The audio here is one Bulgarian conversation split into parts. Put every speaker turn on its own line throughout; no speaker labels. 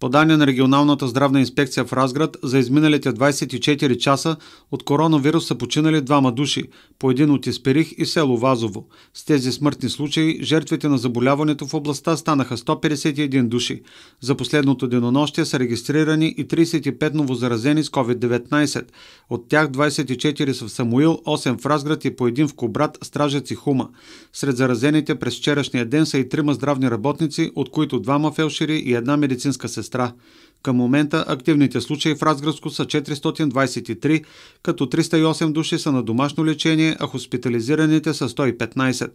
По данни на Регионалната здравна инспекция в Разград, за изминалите 24 часа от коронавирус са починали двама души, по един от Исперих и село Вазово. С тези смъртни случаи жертвите на заболяването в областта станаха 151 души. За последното денонощие са регистрирани и 35 новозаразени с COVID-19. От тях 24 са в Самуил, 8 в Разград и по един в Кобрат, Стражец и Хума. Сред заразените през вчерашния ден са и трима здравни работници, от които двама фелшери и една медицинска сестра mostrar Към момента активните случаи в Разградско са 423, като 308 души са на домашно лечение, а хоспитализираните са 115.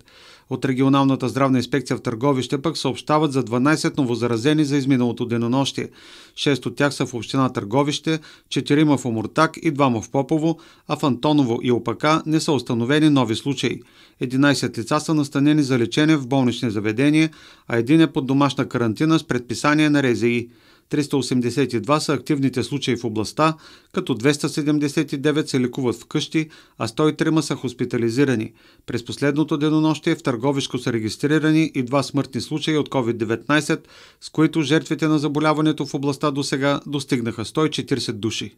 От регионалната здравна инспекция в Търговище пък съобщават за 12 новозаразени за изминалото денонощие. 6 от тях са в община Търговище, 4 в Омуртак и 2 в Попово, а в Антоново и Опака не са установени нови случаи. 11 лица са настанени за лечение в болнични заведения, а един е под домашна карантина с предписание на РЗИ. 382 са активните случаи в областта, като 279 се лекуват вкъщи, а 103 са хоспитализирани. През последното денонощие в Търговишко са регистрирани и два смъртни случаи от COVID-19, с които жертвите на заболяването в областта до сега достигнаха 140 души.